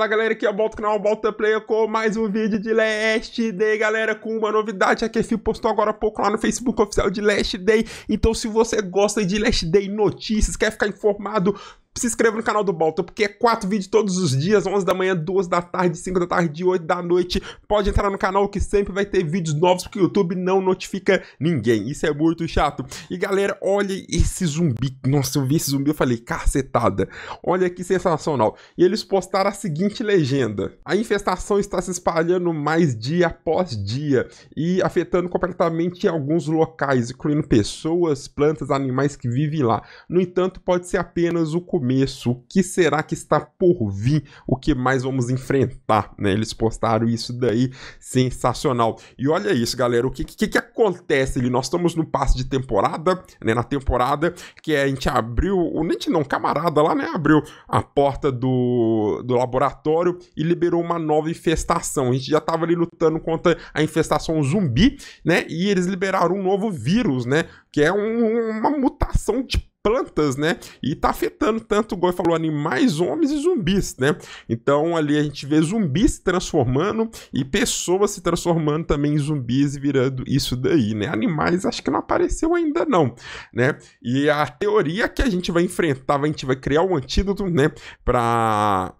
Fala galera, aqui é o Balto, canal Balta Player com mais um vídeo de Last Day, galera, com uma novidade aqui, Fio postou agora há pouco lá no Facebook oficial de Last Day, então se você gosta de Last Day notícias, quer ficar informado se inscreva no canal do Balto, porque é quatro vídeos todos os dias, 11 da manhã, 2 da tarde, 5 da tarde, 8 da noite. Pode entrar no canal que sempre vai ter vídeos novos, porque o YouTube não notifica ninguém. Isso é muito chato. E galera, olha esse zumbi. Nossa, eu vi esse zumbi, eu falei, cacetada. Olha que sensacional. E eles postaram a seguinte legenda. A infestação está se espalhando mais dia após dia e afetando completamente alguns locais, incluindo pessoas, plantas, animais que vivem lá. No entanto, pode ser apenas o começo começo, o que será que está por vir, o que mais vamos enfrentar, né? Eles postaram isso daí, sensacional. E olha isso, galera, o que, que, que acontece ali? Nós estamos no passe de temporada, né? Na temporada que é, a gente abriu, o gente não, camarada lá, né? Abriu a porta do, do laboratório e liberou uma nova infestação. A gente já estava ali lutando contra a infestação zumbi, né? E eles liberaram um novo vírus, né? Que é um, uma mutação de plantas, né? E tá afetando tanto, igual falou, animais, homens e zumbis, né? Então ali a gente vê zumbis se transformando e pessoas se transformando também em zumbis e virando isso daí, né? Animais acho que não apareceu ainda não, né? E a teoria que a gente vai enfrentar, a gente vai criar um antídoto, né? Pra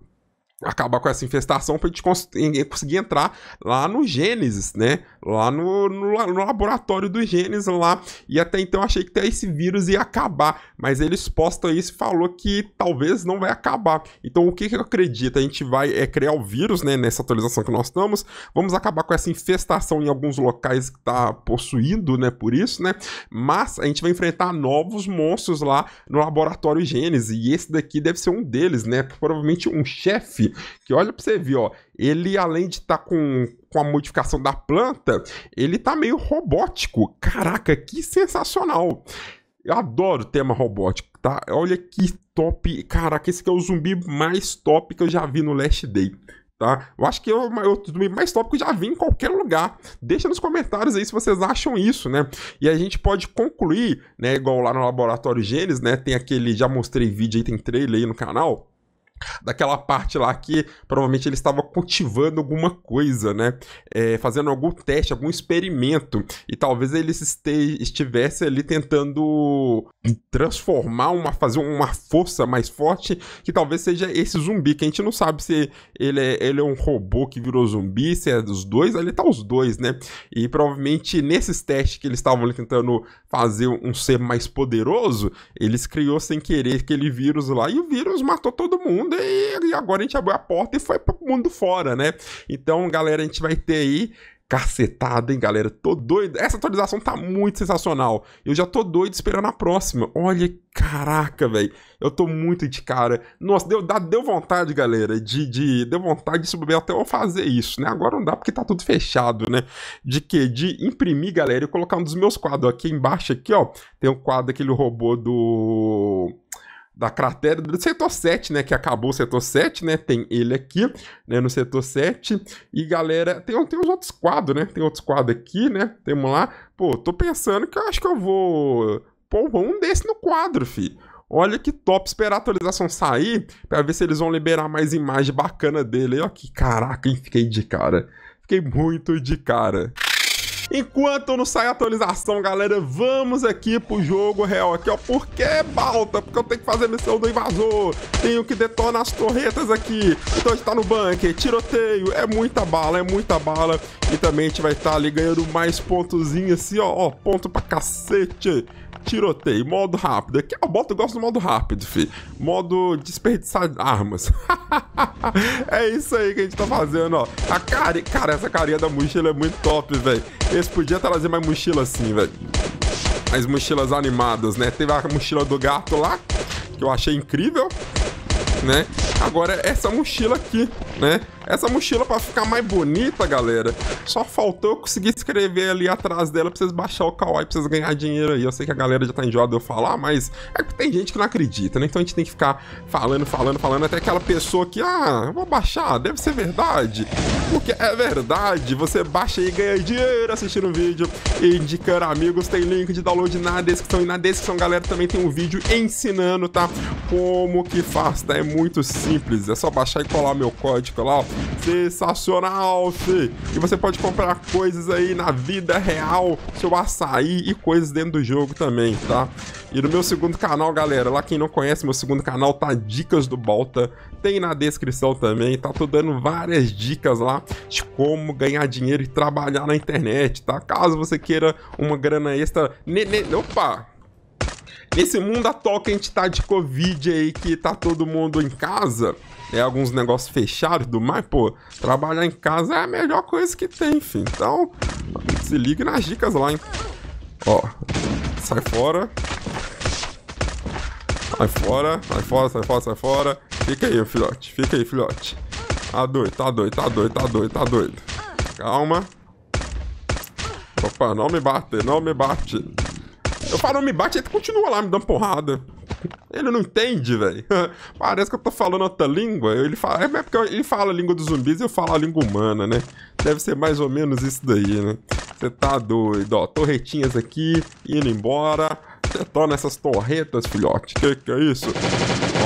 acabar com essa infestação para a gente conseguir entrar lá no Gênesis, né? Lá no, no, no, laboratório do Gênesis lá. E até então achei que até esse vírus ia acabar, mas eles postam isso e falou que talvez não vai acabar. Então o que, que eu acredito? A gente vai é, criar o vírus, né? Nessa atualização que nós estamos, vamos acabar com essa infestação em alguns locais que está possuindo, né? Por isso, né? Mas a gente vai enfrentar novos monstros lá no laboratório Gênesis e esse daqui deve ser um deles, né? Provavelmente um chefe que olha pra você ver, ó. Ele, além de estar tá com, com a modificação da planta, ele tá meio robótico. Caraca, que sensacional! Eu adoro o tema robótico, tá? Olha que top. Caraca, esse aqui é o zumbi mais top que eu já vi no Last Day. Tá? Eu acho que é, é o zumbi mais top que eu já vi em qualquer lugar. Deixa nos comentários aí se vocês acham isso, né? E a gente pode concluir, né? Igual lá no Laboratório Gênesis, né? Tem aquele, já mostrei vídeo aí, tem trailer aí no canal daquela parte lá que provavelmente ele estava cultivando alguma coisa, né? É, fazendo algum teste, algum experimento e talvez ele estivesse ali tentando transformar uma fazer uma força mais forte que talvez seja esse zumbi que a gente não sabe se ele é, ele é um robô que virou zumbi se é dos dois ali tá os dois né e provavelmente nesses testes que eles estavam ali tentando fazer um ser mais poderoso eles criou sem querer aquele vírus lá e o vírus matou todo mundo mundo e agora a gente abriu a porta e foi pro mundo fora, né? Então, galera, a gente vai ter aí cacetada, hein, galera? Tô doido. Essa atualização tá muito sensacional. Eu já tô doido esperando a próxima. Olha, caraca, velho. Eu tô muito de cara. Nossa, deu, deu vontade, galera, de, de... Deu vontade de subir até eu fazer isso, né? Agora não dá porque tá tudo fechado, né? De que? De imprimir, galera, e colocar um dos meus quadros aqui embaixo, aqui, ó. Tem um quadro, aquele robô do da cratera do setor 7, né? Que acabou o setor 7, né? Tem ele aqui, né? No setor 7. E, galera, tem, tem os outros quadros, né? Tem outros quadros aqui, né? Temos lá. Pô, tô pensando que eu acho que eu vou pôr um desse no quadro, fi. Olha que top esperar a atualização sair para ver se eles vão liberar mais imagem bacana dele. Olha que caraca, hein? Fiquei de cara. Fiquei muito de cara. Enquanto não sai a atualização, galera, vamos aqui pro jogo real aqui, ó. Por que balta? Porque eu tenho que fazer missão do invasor. Tenho que detonar as torretas aqui. Então a gente tá no bunker, tiroteio. É muita bala, é muita bala. E também a gente vai estar tá ali ganhando mais pontozinho assim, ó. ó ponto pra cacete tiroteio, modo rápido. Aqui é o bota, eu gosto do modo rápido, fi. Modo desperdiçar armas. é isso aí que a gente tá fazendo, ó. A cara, cara essa carinha da mochila é muito top, velho. Eles podiam trazer mais mochila assim, velho. As mochilas animadas, né? Teve a mochila do gato lá, que eu achei incrível, né? Agora essa mochila aqui né? Essa mochila, para ficar mais bonita, galera, só faltou eu conseguir escrever ali atrás dela pra vocês baixar o kawaii, pra vocês ganhar dinheiro aí. Eu sei que a galera já tá enjoada de eu falar, mas é que tem gente que não acredita, né? Então a gente tem que ficar falando, falando, falando, até aquela pessoa que, ah, eu vou baixar, deve ser verdade. Porque é verdade, você baixa e ganha dinheiro assistindo o vídeo, indicando amigos, tem link de download na descrição e na descrição, galera, também tem um vídeo ensinando, tá? Como que faz, tá? É muito simples, é só baixar e colar meu código crítico lá, ó. Sensacional, fi! E você pode comprar coisas aí na vida real, seu açaí e coisas dentro do jogo também, tá? E no meu segundo canal, galera, lá quem não conhece meu segundo canal, tá Dicas do Balta, tem na descrição também, tá? Tô dando várias dicas lá de como ganhar dinheiro e trabalhar na internet, tá? Caso você queira uma grana extra... Ne, opa! Nesse mundo atual que a gente tá de Covid aí, que tá todo mundo em casa, é alguns negócios fechados do mais, pô, trabalhar em casa é a melhor coisa que tem, enfim. Então, se liga nas dicas lá, hein. Ó, sai fora. Sai fora, sai fora, sai fora, sai fora. Fica aí, filhote, fica aí, filhote. Tá doido, tá doido, tá doido, tá doido, tá doido. Calma. Opa, não me bate, não me bate. Eu falo, não me bate, ele continua lá me dando porrada. Ele não entende, velho. Parece que eu tô falando outra língua. Ele fala, é, é porque ele fala a língua dos zumbis e eu falo a língua humana, né? Deve ser mais ou menos isso daí, né? Você tá doido, ó. Torretinhas aqui, indo embora. Você tá nessas torretas, filhote. Que que é isso?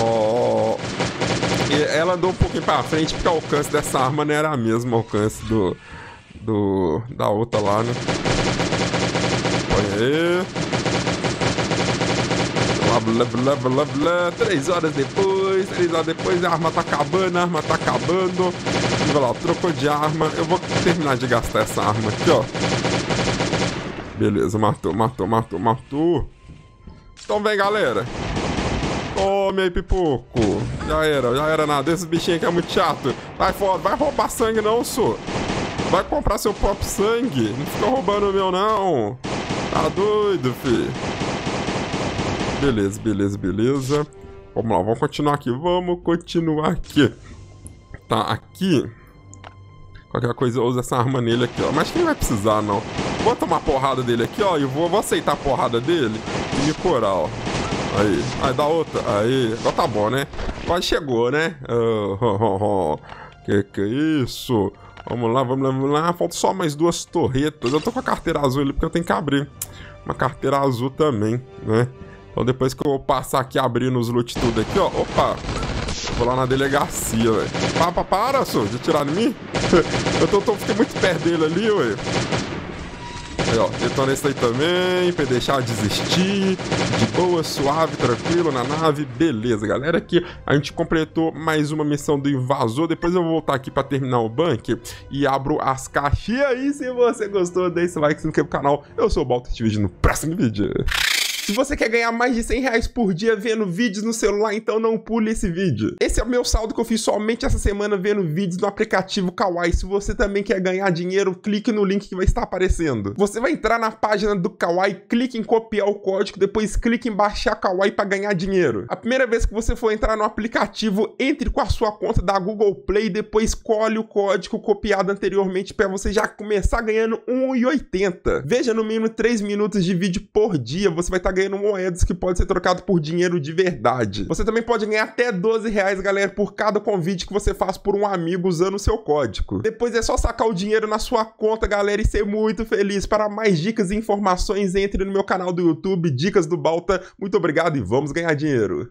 Ó. Oh. Ela andou um pouquinho pra frente porque o alcance dessa arma não era o alcance do. do. da outra lá, né? Olha aí blá, blá, blá, blá, Três horas depois, três horas depois, a arma tá acabando, a arma tá acabando. E vai lá, trocou de arma. Eu vou terminar de gastar essa arma aqui, ó. Beleza, matou, matou, matou, matou. Então vem, galera. Come aí, pipoco. Já era, já era nada. Esse bichinho aqui é muito chato. Vai fora, vai roubar sangue não, senhor. Vai comprar seu próprio sangue. Não fica roubando o meu, não. Tá doido, filho. Beleza, beleza, beleza. Vamos lá, vamos continuar aqui. Vamos continuar aqui. Tá, aqui. Qualquer coisa eu uso essa arma nele aqui, ó. Mas quem vai precisar, não. Vou tomar porrada dele aqui, ó. E vou, vou aceitar a porrada dele e me curar, ó. Aí, aí dá outra. Aí, agora então tá bom, né? Quase chegou, né? Oh, oh, oh. Que que é isso? Vamos lá, vamos lá, vamos lá. Falta só mais duas torretas. Eu tô com a carteira azul ali porque eu tenho que abrir uma carteira azul também, né? Então depois que eu passar aqui abrindo os loot tudo aqui, ó. Opa! Vou lá na delegacia, velho. Para, para, senhor, de tirar de mim. eu tô, tô, fiquei muito perto dele ali, ué. Aí, ó, detona esse aí também, pra deixar desistir. De boa, suave, tranquilo, na nave. Beleza, galera. Aqui a gente completou mais uma missão do invasor. Depois eu vou voltar aqui pra terminar o bank e abro as caixinhas. E se você gostou, deixa o like, se inscreve no canal. Eu sou o Balto, te vejo no próximo vídeo. Se você quer ganhar mais de 100 reais por dia vendo vídeos no celular, então não pule esse vídeo. Esse é o meu saldo que eu fiz somente essa semana vendo vídeos no aplicativo Kawaii. Se você também quer ganhar dinheiro, clique no link que vai estar aparecendo. Você vai entrar na página do Kawaii, clique em copiar o código, depois clique em baixar Kawaii para ganhar dinheiro. A primeira vez que você for entrar no aplicativo, entre com a sua conta da Google Play, depois colhe o código copiado anteriormente para você já começar ganhando 1,80. Veja no mínimo 3 minutos de vídeo por dia, você vai estar tá ganhando moedas que pode ser trocado por dinheiro de verdade. Você também pode ganhar até 12 reais, galera, por cada convite que você faz por um amigo usando o seu código. Depois é só sacar o dinheiro na sua conta, galera, e ser muito feliz. Para mais dicas e informações, entre no meu canal do YouTube, Dicas do Balta. Muito obrigado e vamos ganhar dinheiro.